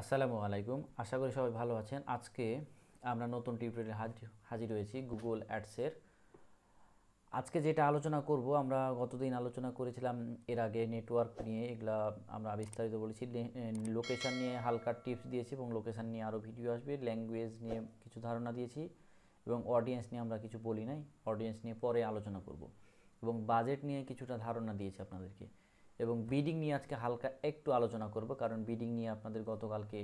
আসসালামু আলাইকুম আশা করি সবাই ভালো আছেন আজকে আমরা নতুন টিউটোরিয়াল হাজির হাজির হয়েছি গুগল অ্যাডসের আজকে যেটা আলোচনা করব আমরা গতদিন আলোচনা করেছিলাম এর আগে নেটওয়ার্ক নিয়ে এগুলা আমরা বিস্তারিত বলেছি লোকেশান নিয়ে হালকা টিপস দিয়েছি এবং লোকেশান নিয়ে আরও ভিডিও আসবে ল্যাঙ্গুয়েজ নিয়ে কিছু ধারণা দিয়েছি এবং অডিয়েন্স নিয়ে আমরা কিছু বলি নাই অডিয়েন্স নিয়ে পরে আলোচনা করব এবং বাজেট নিয়ে কিছুটা ধারণা দিয়েছি আপনাদেরকে এবং বিডিং নিয়ে আজকে হালকা একটু আলোচনা করব কারণ বিডিং নিয়ে আপনাদের গতকালকে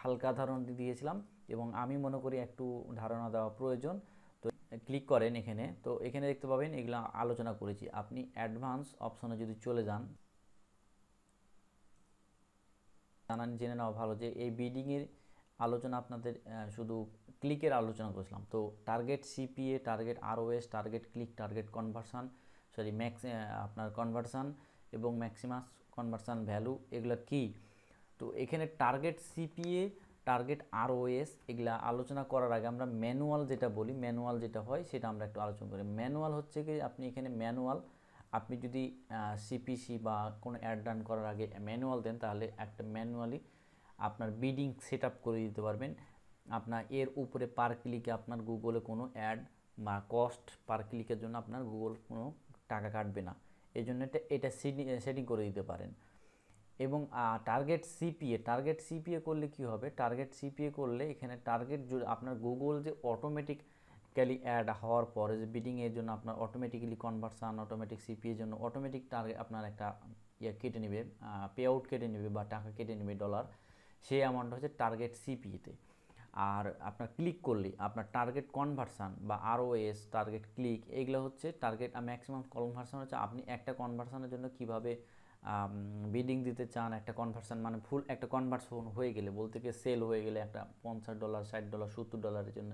হালকা ধারণাটি দিয়েছিলাম এবং আমি মনে করি একটু ধারণা দেওয়া প্রয়োজন তো ক্লিক করেন এখানে তো এখানে দেখতে পাবেন এগুলো আলোচনা করেছি আপনি অ্যাডভান্স অপশনে যদি চলে যান জানান জেনে নেওয়া ভালো যে এই বিডিংয়ের আলোচনা আপনাদের শুধু ক্লিকের আলোচনা করেছিলাম তো target CPA target ROAS target click target conversion sorry max uh, আপনার কনভার্সান এবং ম্যাক্সিমাস কনভার্সান ভ্যালু এগুলো কি তো এখানে টার্গেট সিপিএ টার্গেট আরওএস এগুলা আলোচনা করার আগে আমরা ম্যানুয়াল যেটা বলি ম্যানুয়াল যেটা হয় সেটা আমরা একটু আলোচনা করি ম্যানুয়াল হচ্ছে কি আপনি এখানে ম্যানুয়াল আপনি যদি সিপিসি বা কোনো অ্যাড রান করার আগে ম্যানুয়াল দেন তাহলে একটা ম্যানুয়ালি আপনার বিডিং সেট করে দিতে পারবেন আপনার এর উপরে পার ক্লিকে আপনার গুগলে কোনো অ্যাড বা কস্ট পার ক্লিকের জন্য আপনার গুগল কোনো টাকা কাটবে না এই জন্য এটা এটা সেটিং করে দিতে পারেন এবং টার্গেট সিপিএ টার্গেট সিপিএ করলে কি হবে টার্গেট সিপিএ করলে এখানে টার্গেট আপনার গুগল যে অটোমেটিক ক্যালি অ্যাড হওয়ার পরে যে বিডিংয়ের জন্য আপনার অটোমেটিক্যালি কনভার্সান অটোমেটিক সিপিএর জন্য অটোমেটিক টার্গেট আপনার একটা ইয়ে কেটে নেবে পে আউট কেটে নেবে বা টাকা কেটে নেবে ডলার সেই অ্যামাউন্ট হচ্ছে টার্গেট সিপিএতে আর আপনার ক্লিক করলে আপনার টার্গেট কনভার্সান বা আরওএস টার্গেট ক্লিক এগুলো হচ্ছে টার্গেট ম্যাক্সিমাম কনভার্সান হচ্ছে আপনি একটা কনভার্সানের জন্য কিভাবে বিডিং দিতে চান একটা কনভার্সান মানে ফুল একটা কনভারশন হয়ে গেলে বলতে গেলে সেল হয়ে গেলে একটা পঞ্চাশ ডলার ষাট ডলার সত্তর ডলারের জন্য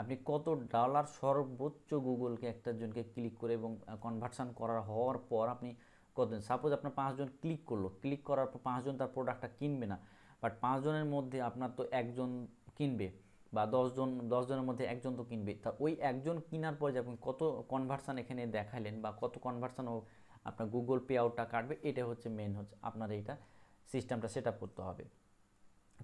আপনি কত ডলার সর্বোচ্চ গুগলকে একটা জনকে ক্লিক করে এবং কনভার্সান করার হওয়ার পর আপনি কতজন সাপোজ আপনার পাঁচজন ক্লিক করলো ক্লিক করার পর পাঁচজন তার প্রোডাক্টটা কিনবে না বাট পাঁচজনের মধ্যে আপনার তো একজন কিনবে বা দশজন দশজনের মধ্যে একজন তো কিনবে তা ওই একজন কেনার পরে আপনি কত কনভার্সান এখানে দেখালেন বা কত কনভার্সান ও আপনার গুগল পে আউটটা কাটবে এটা হচ্ছে মেন হচ্ছে আপনার এইটা সিস্টেমটা সেট করতে হবে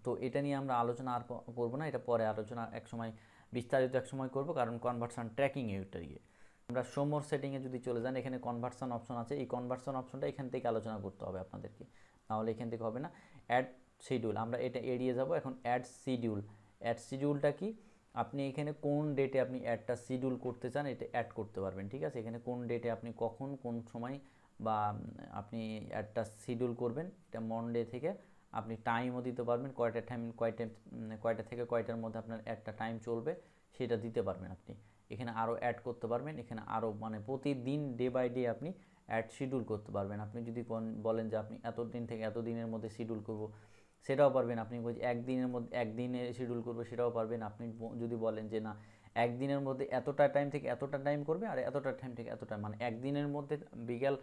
তো এটা নিয়ে আমরা আলোচনা আর করবো না এটা পরে আলোচনা এক সময় বিস্তারিত এক সময় করবো কারণ কনভার্সান ট্র্যাকিং এটা গিয়ে আমরা সোমোর সেটিংয়ে যদি চলে যান এখানে কনভার্সান অপশন আছে এই কনভার্সান অপশনটা এখান থেকে আলোচনা করতে হবে আপনাদেরকে নাহলে এখান থেকে হবে না অ্যাড শিডিউল আমরা এটা এড়িয়ে যাব এখন অ্যাড শিডিউল অ্যাড শিডিউলটা কি আপনি এখানে কোন ডেটে আপনি অ্যাডটা শিডিউল করতে চান এটা অ্যাড করতে পারবেন ঠিক আছে এখানে কোন ডেটে আপনি কখন কোন সময় বা আপনি অ্যাডটা শিডিউল করবেন এটা মনডে থেকে আপনি টাইমও দিতে পারবেন কয়টা টাইম কয়টা কয়টা থেকে কয়টার মধ্যে আপনার একটা টাইম চলবে সেটা দিতে পারবেন আপনি এখানে আরও অ্যাড করতে পারবেন এখানে আরও মানে প্রতিদিন ডে বাই ডে আপনি অ্যাড শিডিউল করতে পারবেন আপনি যদি বলেন যে আপনি এত দিন থেকে এত দিনের মধ্যে শিডিউল করব সেটাও পারবেন আপনি বলছি একদিনের মধ্যে একদিনে শিডিউল করবে সেটাও পারবেন আপনি যদি বলেন যে না একদিনের মধ্যে এতটা টাইম থেকে এতটা টাইম করবে আর এতটা টাইম থেকে এতটা মানে একদিনের মধ্যে বিকাল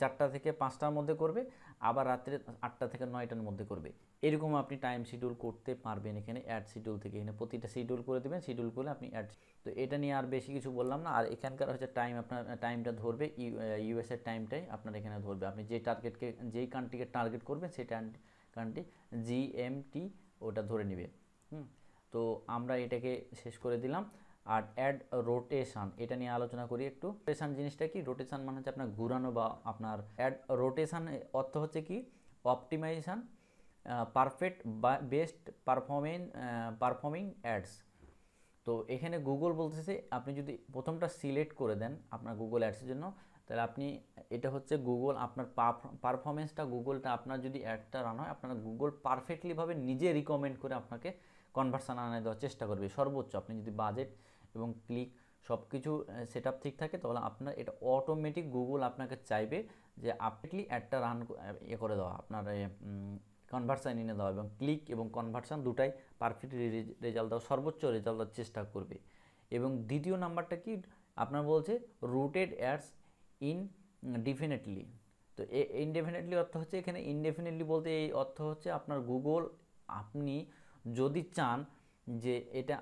চারটা থেকে পাঁচটার মধ্যে করবে আবার রাত্রে আটটা থেকে নয়টার মধ্যে করবে এরকম আপনি টাইম শিডিউল করতে পারবেন এখানে অ্যাড শিডিউল থেকে এখানে প্রতিটা শিডিউল করে দেবেন শিডিউল করলে আপনি অ্যাড তো এটা নিয়ে আর বেশি কিছু বললাম না আর এখানকার হচ্ছে টাইম আপনার টাইমটা ধরবে ইউএসের টাইমটাই আপনার এখানে ধরবে আপনি যে টার্গেটকে যেই কান্ট্রিকে টার্গেট করবেন সেটা কারণটি জিএমটি ওটা ধরে নেবে হুম তো আমরা এটাকে শেষ করে দিলাম আর অ্যাড রোটেশান এটা নিয়ে আলোচনা করি একটু রোটেশান জিনিসটা কি রোটেশান মানে হচ্ছে আপনার ঘুরানো বা আপনার অ্যাড রোটেশান অর্থ হচ্ছে কি অপটিমাইজেশান পারফেক্ট বা বেস্ট পারফর্মিং পারফর্মিং অ্যাডস তো এখানে গুগল বলতেছে আপনি যদি প্রথমটা সিলেক্ট করে দেন আপনার গুগল অ্যাডসের জন্য তাহলে আপনি এটা হচ্ছে গুগল আপনার পারফরমেন্সটা গুগলটা আপনার যদি অ্যাডটা রান হয় আপনার গুগল পারফেক্টলিভাবে নিজে রিকমেন্ড করে আপনাকে কনভার্সান আনে দেওয়ার চেষ্টা করবে সর্বোচ্চ আপনি যদি বাজেট এবং ক্লিক সব কিছু সেট ঠিক থাকে তাহলে আপনার এটা অটোমেটিক গুগল আপনাকে চাইবে যে আপনি অ্যাডটা রান এ করে দেওয়া আপনার কনভার্সান এনে দেওয়া এবং ক্লিক এবং কনভার্সান দুটাই পারফেক্ট রেজাল্ট দেওয়া সর্বোচ্চ রেজাল্ট দেওয়ার চেষ্টা করবে এবং দ্বিতীয় নাম্বারটা কি আপনার বলছে রুটেড অ্যাডস ইনডিফিনেটলি তো ইনডেফিনেটলি অর্থ হচ্ছে এখানে ইনডেফিনেটলি বলতে এই অর্থ হচ্ছে আপনার গুগল আপনি যদি চান যে এটা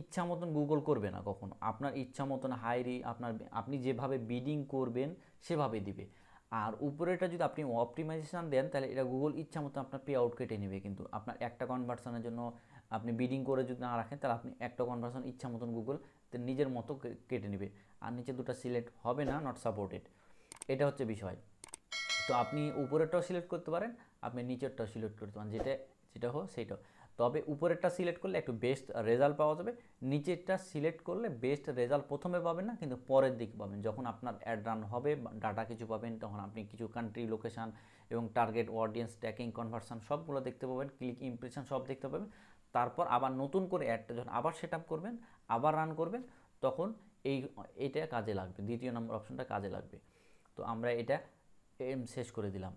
ইচ্ছা মতন গুগল করবে না কখনো আপনার ইচ্ছা মতন হাইরি আপনার আপনি যেভাবে বিডিং করবেন সেভাবে দিবে আর উপরেটা যদি আপনি অপটিমাইজেশান দেন তাহলে এটা গুগল ইচ্ছা মতো আপনার পে আউট কেটে নেবে কিন্তু আপনার একটা কনভার্সনের জন্য আপনি বিডিং করে যদি না রাখেন তাহলে আপনি একটা কনভার্সান ইচ্ছা মতন গুগল নিজের মতো কেটে নেবে আর নিচে দুটো সিলেক্ট হবে না নট সাপোর্টেড এটা হচ্ছে বিষয় তো আপনি উপরেরটাও সিলেক্ট করতে পারেন আপনি নিচেরটাও সিলেক্ট করতে পারেন যেটা যেটা হোক সেইটাও তবে উপরেরটা সিলেক্ট করলে একটু বেস্ট রেজাল্ট পাওয়া যাবে নিচেরটা সিলেক্ট করলে বেস্ট রেজাল্ট প্রথমে পাবেন না কিন্তু পরের দিকে পাবেন যখন আপনার অ্যাড রান হবে ডাটা কিছু পাবেন তখন আপনি কিছু কান্ট্রি লোকেশান এবং টার্গেট অডিয়েন্স ট্র্যাকিং কনভারশান সবগুলো দেখতে পাবেন ক্লিক ইমপ্রেশন সব দেখতে পাবেন তারপর আবার নতুন করে অ্যাডটা যখন আবার সেট করবেন আবার রান করবেন তখন এই এটা কাজে লাগবে দ্বিতীয় নম্বর অপশনটা কাজে লাগবে তো আমরা এটা এম শেষ করে দিলাম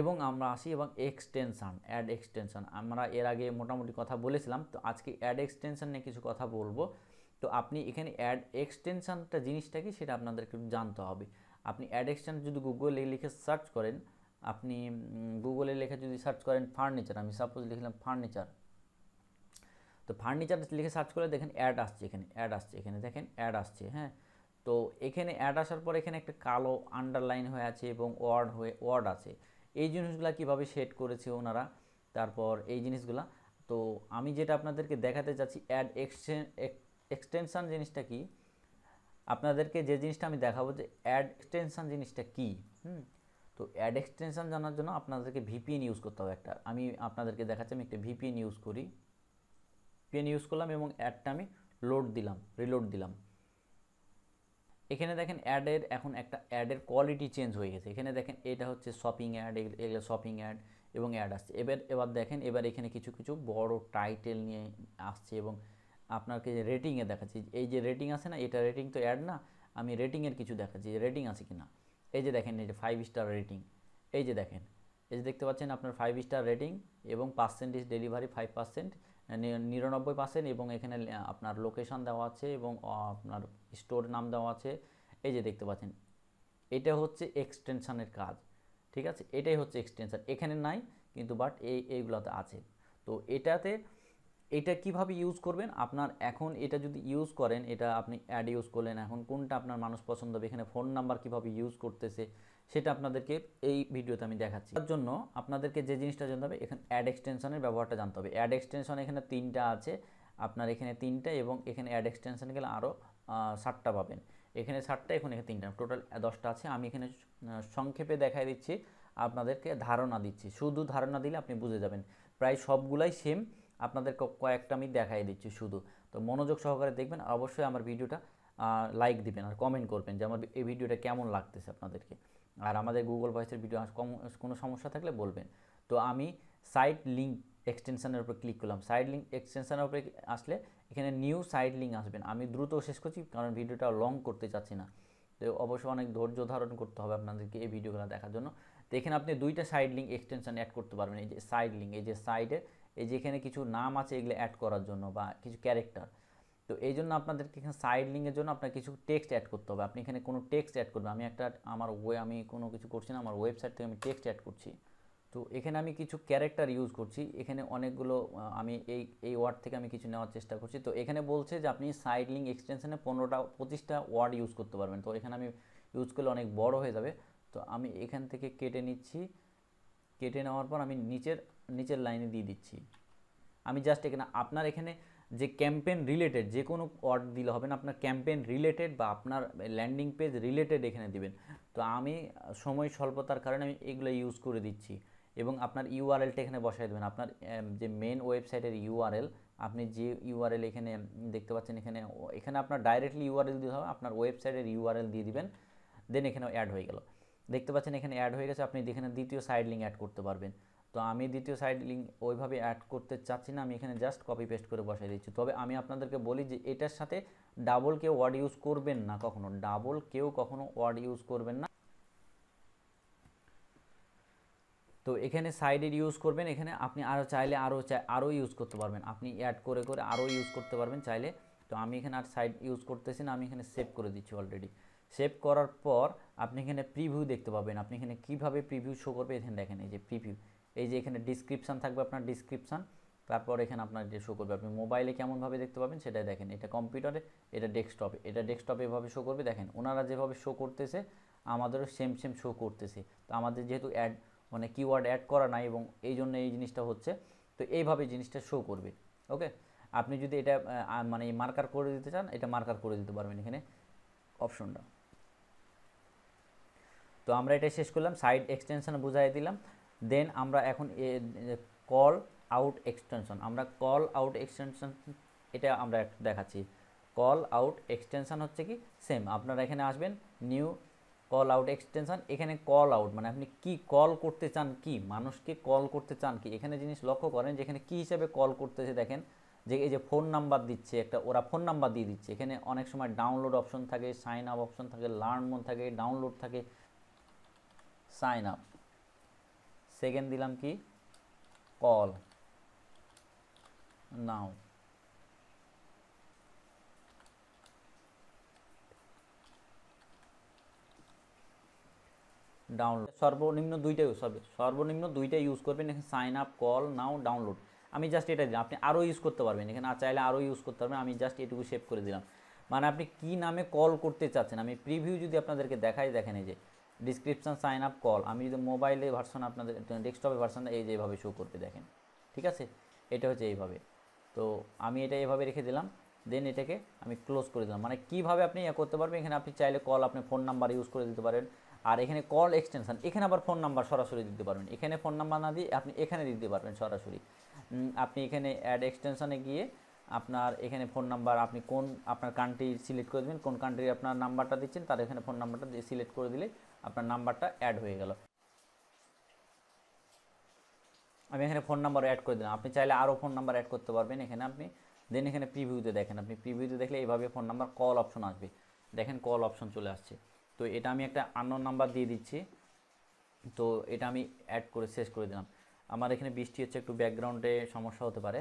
এবং আমরা আসি এবং এক্সটেনশান অ্যাড এক্সটেনশান আমরা এর আগে মোটামুটি কথা বলেছিলাম তো আজকে অ্যাড এক্সটেনশান নিয়ে কিছু কথা বলবো তো আপনি এখানে অ্যাড এক্সটেনশানটা জিনিসটা কি সেটা আপনাদেরকে জানতে হবে আপনি অ্যাড এক্সটেনশন যদি গুগলে লিখে সার্চ করেন আপনি গুগলে লেখে যদি সার্চ করেন ফার্নিচার আমি সাপোজ লিখলাম ফার্নিচার তো ফার্নিচার লিখে সার্চ করে দেখেন অ্যাড আসছে এখানে অ্যাড আসছে এখানে দেখেন অ্যাড আসছে হ্যাঁ তো এখানে অ্যাড আসার পর এখানে একটা কালো আন্ডারলাইন হয়ে আছে এবং ওয়ার্ড হয়ে ওয়ার্ড আছে এই জিনিসগুলা কিভাবে সেট করেছে ওনারা তারপর এই জিনিসগুলা তো আমি যেটা আপনাদেরকে দেখাতে চাচ্ছি অ্যাড এক্সটেনশান জিনিসটা কি আপনাদেরকে যে জিনিসটা আমি দেখাবো যে অ্যাড এক্সটেনশান জিনিসটা কি হুম তো অ্যাড এক্সটেনশান জানার জন্য আপনাদেরকে ভিপিএন ইউজ করতে হবে একটা আমি আপনাদেরকে দেখাচ্ছি আমি একটা ভিপিএন ইউজ করি পেন ইউজ করলাম এবং অ্যাডটা আমি লোড দিলাম রিলোড দিলাম এখানে দেখেন অ্যাডের এখন একটা অ্যাডের কোয়ালিটি চেঞ্জ হয়ে গেছে এখানে দেখেন এটা হচ্ছে শপিং অ্যাড এগুলো শপিং অ্যাড এবং অ্যাড আসছে এবার এবার দেখেন এবার এখানে কিছু কিছু বড় টাইটেল নিয়ে আসছে এবং আপনাকে যে রেটিংয়ে দেখাচ্ছে এই যে রেটিং আছে না এটা রেটিং তো অ্যাড না আমি রেটিংয়ের কিছু দেখাচ্ছি রেটিং আছে কি না এই যে দেখেন এই যে ফাইভ স্টার রেটিং এই যে দেখেন এই যে দেখতে পাচ্ছেন আপনার ফাইভ স্টার রেটিং এবং পার্সেন্টেজ ডেলিভারি ফাইভ পার্সেন্ট নিরানব্বই পার্সেন্ট এবং এখানে আপনার লোকেশান দেওয়া আছে এবং আপনার স্টোর নাম দেওয়া আছে এই যে দেখতে পাচ্ছেন এটা হচ্ছে এক্সটেনশানের কাজ ঠিক আছে এটাই হচ্ছে এক্সটেনশান এখানে নাই কিন্তু বাট এই এইগুলোতে আছে তো এটাতে এটা কিভাবে ইউজ করবেন আপনার এখন এটা যদি ইউজ করেন এটা আপনি অ্যাড ইউজ করলেন এখন কোনটা আপনার মানুষ পছন্দ হবে এখানে ফোন নাম্বার কিভাবে ইউজ করতেছে সেটা আপনাদেরকে এই ভিডিওতে আমি দেখাচ্ছি তার জন্য আপনাদেরকে যে জিনিসটা জানতে হবে এখানে অ্যাড এক্সটেনশনের ব্যবহারটা জানতে হবে অ্যাড এক্সটেনশন এখানে তিনটা আছে আপনার এখানে তিনটা এবং এখানে অ্যাড এক্সটেনশন গেলে আরও ষাটটা পাবেন এখানে ষাটটা এখন এখানে তিনটা টোটাল দশটা আছে আমি এখানে সংক্ষেপে দেখাই দিচ্ছি আপনাদেরকে ধারণা দিচ্ছি শুধু ধারণা দিলে আপনি বুঝে যাবেন প্রায় সবগুলাই সেম আপনাদেরকে কয়েকটা আমি দেখাই দিচ্ছি শুধু তো মনোযোগ সহকারে দেখবেন অবশ্যই আমার ভিডিওটা লাইক দিবেন আর কমেন্ট করবেন যে আমার এই ভিডিওটা কেমন লাগতেছে আপনাদেরকে আর আমাদের গুগল ভয়েসের ভিডিও কম কোনো সমস্যা থাকলে বলবেন তো আমি সাইট লিঙ্ক এক্সটেনশানের উপর ক্লিক করলাম সাইড লিঙ্ক এক্সটেনশানের উপরে আসলে এখানে নিউ সাইড লিঙ্ক আসবেন আমি দ্রুত শেষ করছি কারণ ভিডিওটা লং করতে চাচ্ছি না তো অবশ্যই অনেক ধৈর্য ধারণ করতে হবে আপনাদেরকে এই ভিডিওগুলো দেখার জন্য তো এখানে আপনি দুইটা সাইড লিঙ্ক এক্সটেনশান অ্যাড করতে পারবেন এই যে সাইড লিঙ্ক এই যে সাইডের এই যে এখানে কিছু নাম আছে এগুলো অ্যাড করার জন্য বা কিছু ক্যারেক্টার তো এই জন্য আপনাদেরকে এখানে সাইড লিঙ্কের জন্য আপনার কিছু টেক্সট অ্যাড করতে হবে আপনি এখানে কোনো টেক্সট অ্যাড করবেন আমি একটা আমার ওয়ে আমি কোনো কিছু করছি না আমার ওয়েবসাইট থেকে আমি টেক্সট অ্যাড করছি তো এখানে আমি কিছু ক্যারেক্টার ইউজ করছি এখানে অনেকগুলো আমি এই এই ওয়ার্ড থেকে আমি কিছু নেওয়ার চেষ্টা করছি তো এখানে বলছে যে আপনি সাইড লিঙ্ক এক্সটেনশনে পনেরোটা পঁচিশটা ওয়ার্ড ইউজ করতে পারবেন তো এখানে আমি ইউজ করলে অনেক বড় হয়ে যাবে তো আমি এখান থেকে কেটে নিচ্ছি কেটে নেওয়ার পর আমি নিচের নিচের লাইনে দিয়ে দিচ্ছি আমি জাস্ট এখানে আপনার এখানে যে ক্যাম্পেন রিলেটেড যে কোনো ওয়ার্ড দিলে হবে না আপনার ক্যাম্পেন রিলেটেড বা আপনার ল্যান্ডিং পেজ রিলেটেড এখানে দিবেন তো আমি সময় স্বল্পতার কারণে আমি এগুলো ইউজ করে দিচ্ছি এবং আপনার ইউআরএলটা এখানে বসাই দেবেন আপনার যে মেন ওয়েবসাইটের ইউআরএল আপনি যে ইউআরএল এখানে দেখতে পাচ্ছেন এখানে এখানে আপনার ডাইরেক্টলি ইউআরএল দিতে হবে আপনার ওয়েবসাইটের ইউআরএল দিয়ে দিবেন দেন এখানে অ্যাড হয়ে গেল দেখতে পাচ্ছেন এখানে অ্যাড হয়ে গেছে আপনি এখানে দ্বিতীয় সাইড লিঙ্ক অ্যাড করতে পারবেন তো আমি দ্বিতীয় সাইড লিঙ্ক ওইভাবে অ্যাড করতে চাচ্ছি না আমি এখানে জাস্ট কপি পেস্ট করে বসাই দিচ্ছি তবে আমি আপনাদেরকে বলি যে এটার সাথে ডাবল কেউ ওয়ার্ড ইউজ করবেন না কখনো ডাবল কেউ কখনো ওয়ার্ড ইউজ করবেন না তো এখানে সাইডের ইউজ করবেন এখানে আপনি আরও চাইলে আরও চাই আরও ইউজ করতে পারবেন আপনি অ্যাড করে করে আরও ইউজ করতে পারবেন চাইলে তো আমি এখানে আর সাইড ইউজ করতেছি না আমি এখানে সেভ করে দিচ্ছি অলরেডি সেভ করার পর আপনি এখানে প্রিভিউ দেখতে পাবেন আপনি এখানে কিভাবে প্রিভিউ শো করবে এখানে দেখেন এই যে প্রিভিউ এই যে এখানে ডিসক্রিপশান থাকবে আপনার ডিসক্রিপশান তারপর এখানে আপনার যে শো করবে আপনি মোবাইলে কেমনভাবে দেখতে পাবেন সেটাই দেখেন এটা কম্পিউটারে এটা ডেস্কটপে এটা ডেস্কটপে এভাবে শো করবে দেখেন ওনারা যেভাবে শো করতেছে আমাদেরও সেম সেম শো করতেছে তো আমাদের যেহেতু অ্যাড মানে কিওয়ার্ড অ্যাড করা নাই এবং এই জন্য এই জিনিসটা হচ্ছে তো এইভাবে জিনিসটা শো করবে ওকে আপনি যদি এটা মানে মার্কার করে দিতে চান এটা মার্কার করে দিতে পারবেন এখানে অপশনটা তো আমরা এটা শেষ করলাম সাইড এক্সটেনশন বুঝাই দিলাম দেন আমরা এখন কল আউট এক্সটেনশন আমরা কল আউট এক্সটেনশন এটা আমরা দেখাচ্ছি কল আউট এক্সটেনশন হচ্ছে কি সেম আপনারা এখানে আসবেন নিউ কল আউট এক্সটেনশন এখানে কল আউট মানে আপনি কি কল করতে চান কি মানুষকে কল করতে চান কি এখানে জিনিস লক্ষ্য করেন যেখানে কি হিসাবে কল করতেছে দেখেন যে এই যে ফোন নাম্বার দিচ্ছে একটা ওরা ফোন নাম্বার দিয়ে দিচ্ছে এখানে অনেক সময় ডাউনলোড অপশন থাকে সাইন আপ অপশন থাকে লার্ন মোড থাকে ডাউনলোড থাকে সাইন আপ সেকেন্ড দিলাম কি কল নাও ডাউনলোড সর্বনিম্ন দুইটা ইউজ হবে সর্বনিম্ন দুইটা ইউজ করবেন এখানে sign up call now download আমি জাস্ট এটা দিলাম আপনি আরও ইউজ করতে পারবেন এখানে চাইলে আরও ইউজ করতে পারবেন আমি জাস্ট এটুকু সেভ করে দিলাম মানে আপনি কি নামে কল করতে চাচ্ছেন আমি প্রিভিউ যদি আপনাদেরকে দেখাই দেখেন এই যে ডিসক্রিপশান সাইন আপ কল আমি যদি মোবাইলে ভার্সন আপনাদের ডেস্কটপের ভার্সন এই যে এইভাবে শো করবে দেখেন ঠিক আছে এটা হচ্ছে এইভাবে তো আমি এটা এভাবে রেখে দিলাম দেন এটাকে আমি ক্লোজ করে দিলাম মানে কীভাবে আপনি ইয়ে করতে পারবেন এখানে আপনি চাইলে কল আপনি ফোন নাম্বার ইউজ করে দিতে পারেন আর এখানে কল এক্সটেনশান এখানে আবার ফোন নাম্বার সরাসরি দিতে পারবেন এখানে ফোন নাম্বার না দিয়ে আপনি এখানে দিতে পারবেন সরাসরি আপনি এখানে অ্যাড এক্সটেনশানে গিয়ে আপনার এখানে ফোন নাম্বার আপনি কোন আপনার কান্ট্রি সিলেক্ট করে দেবেন কোন কান্ট্রি আপনার নাম্বারটা দিচ্ছেন তার এখানে ফোন নাম্বারটা সিলেক্ট করে দিলে আপনার নাম্বারটা অ্যাড হয়ে গেল আমি এখানে ফোন নাম্বার অ্যাড করে দিলাম আপনি চাইলে আরও ফোন নাম্বার অ্যাড করতে পারবেন এখানে আপনি দেন এখানে প্রিভিউতে দেখেন আপনি প্রিভিউতে দেখলে এইভাবে ফোন নাম্বার কল অপশন আসবে দেখেন কল অপশন চলে আসছে তো এটা আমি একটা আন্ন নাম্বার দিয়ে দিচ্ছি তো এটা আমি অ্যাড করে শেষ করে দিলাম আমার এখানে বৃষ্টি হচ্ছে একটু ব্যাকগ্রাউন্ডে সমস্যা হতে পারে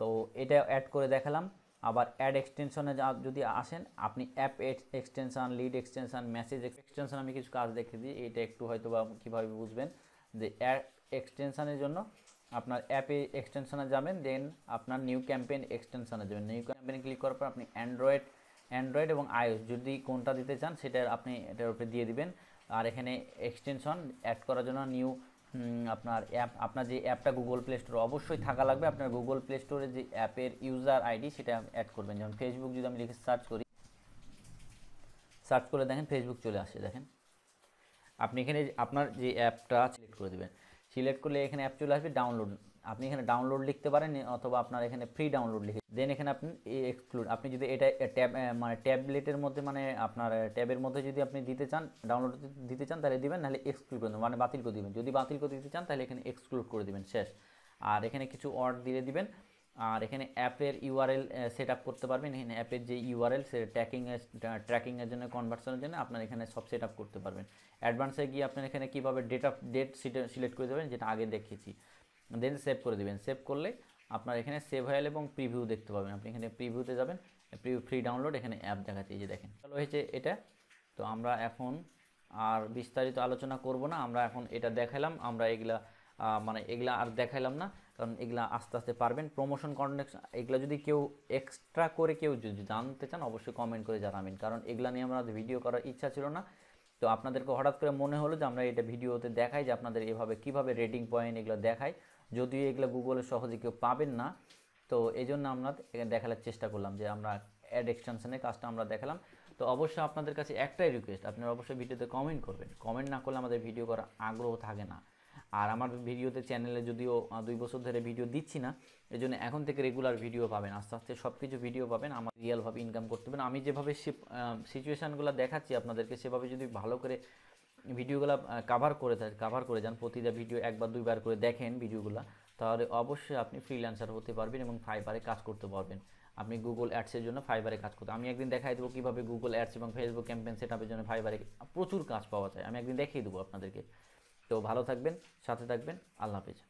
তো এটা অ্যাড করে দেখালাম আবার অ্যাড এক্সটেনশনে যদি আসেন আপনি app extension lead extension message extension আমি কিছু কাজ দেখে দিই এটা একটু হয়তো বা কীভাবে বুঝবেন যে অ্যাড এক্সটেনশনের জন্য আপনার অ্যাপে এক্সটেনশনে যাবেন দেন আপনার নিউ ক্যাম্পেইন এক্সটেনশনে যাবেন নিউ ক্যাম্পেইন ক্লিক করার পর আপনি অ্যান্ড্রয়েড অ্যান্ড্রয়েড এবং আইওস যদি কোনটা দিতে চান সেটা আপনি এটার উপরে দিয়ে দিবেন আর এখানে এক্সটেনশন অ্যাড করার জন্য নিউ আপনার অ্যাপ আপনার যে অ্যাপটা গুগল প্লে স্টোরে অবশ্যই থাকা লাগবে আপনার গুগল প্লে স্টোরে যে অ্যাপের ইউজার আইডি সেটা অ্যাড করবেন যেমন ফেসবুক যদি আমি লিখে সার্চ করি সার্চ করে দেখেন ফেসবুক চলে আসে দেখেন আপনি এখানে আপনার যে অ্যাপটা সিলেক্ট করে দেবেন সিলেক্ট করলে এখানে অ্যাপ চলে আসবে ডাউনলোড আপনি এখানে ডাউনলোড লিখতে পারেন অথবা আপনার এখানে ফ্রি ডাউনলোড লিখে দেন এখানে আপনি এক্সক্লুড আপনি যদি এটা ট্যাব মানে ট্যাবলেটের মধ্যে মানে আপনার ট্যাবের মধ্যে যদি আপনি দিতে চান ডাউনলোড দিতে চান তাহলে দিবেন নাহলে এক্সক্লুড করে দেবেন মানে বাতিল করে দিবেন যদি বাতিল করে দিতে চান তাহলে এখানে এক্সক্লুড করে দিবেন শেষ আর এখানে কিছু অর্ড দিয়ে দিবেন আর এখানে অ্যাপের ইউআরএল সেট আপ করতে পারবেন এখানে অ্যাপের যে ইউআরএল সে ট্র্যাকিং ট্র্যাকিংয়ের জন্য কনভার্সনের জন্য আপনার এখানে সব সেট আপ করতে পারবেন অ্যাডভান্সে গিয়ে আপনার এখানে কীভাবে ডেট অফ ডেট সিলেক্ট করে দেবেন যেটা আগে দেখেছি দেন সেভ করে দেবেন সেভ করলে আপনার এখানে সেভ হয়ে এবং প্রিভিউ দেখতে পাবেন আপনি এখানে প্রিভিউতে যাবেন প্রিভিউ ফ্রি ডাউনলোড এখানে অ্যাপ দেখাচ্ছে এই যে দেখেন ভালো হয়েছে এটা তো আমরা এখন আর বিস্তারিত আলোচনা করব না আমরা এখন এটা দেখালাম আমরা এগুলা মানে এগুলা আর দেখালাম না কারণ এগুলা আস্তে আস্তে পারবেন প্রমোশন কন্টেক্ট এগুলা যদি কেউ এক্সট্রা করে কেউ যদি জানতে চান অবশ্যই কমেন্ট করে জানাবেন কারণ এগুলা নিয়ে আমরা ভিডিও করার ইচ্ছা ছিল না তো আপনাদেরকে হঠাৎ করে মনে হলো যে আমরা এটা ভিডিওতে দেখাই যে আপনাদের এভাবে কিভাবে রেটিং পয়েন্ট এগুলো দেখাই যদিও এগুলো গুগলে সহজে কেউ পাবেন না তো এই জন্য আমরা দেখালার চেষ্টা করলাম যে আমরা অ্যাড এক্সটেনশনে কাজটা আমরা দেখালাম তো অবশ্যই আপনাদের কাছে একটাই রিকোয়েস্ট আপনারা অবশ্যই ভিডিওতে কমেন্ট করবেন কমেন্ট না করলে আমাদের ভিডিও করার আগ্রহ থাকে না আর আমার ভিডিওতে চ্যানেলে যদিও দুই বছর ধরে ভিডিও দিচ্ছি না এই জন্য এখন থেকে রেগুলার ভিডিও পাবেন আস্তে আস্তে সব কিছু ভিডিও পাবেন আমার রিয়ালভাবে ইনকাম করতে পারেন আমি যেভাবে সিচুয়েশানগুলো দেখাচ্ছি আপনাদেরকে সেভাবে যদি ভালো করে ভিডিওগুলো কাভার করে থাকে কাভার করে যান প্রতিটা ভিডিও একবার দুইবার করে দেখেন ভিডিওগুলো তাহলে অবশ্যই আপনি ফ্রিল্যান্সার হতে পারবেন এবং ফাইবারে কাজ করতে পারবেন আপনি গুগল অ্যাডসের জন্য ফাইবারে কাজ করতে আমি একদিন দেখাই দেবো কীভাবে গুগল অ্যাডস এবং ফেসবুক ক্যাম্পেন সেট আপের জন্য ফাইবারে প্রচুর কাজ পাওয়া যায় আমি একদিন দেখিয়ে দেবো আপনাদেরকে তো ভালো থাকবেন সাথে থাকবেন আল্লাহ হাফিজ